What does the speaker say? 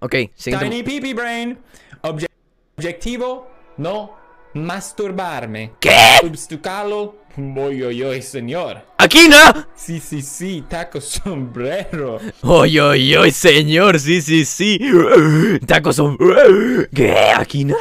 Ok, siguiente. Tiny pee Brain. objetivo, no masturbarme. ¿Qué? Substucalo. Voy, oy, oy, señor. ¿Aquí no? Sí, sí, sí, taco sombrero. Oy, oy, oy, señor, sí, sí, sí. Taco sombrero. ¿Qué? ¿Aquí no?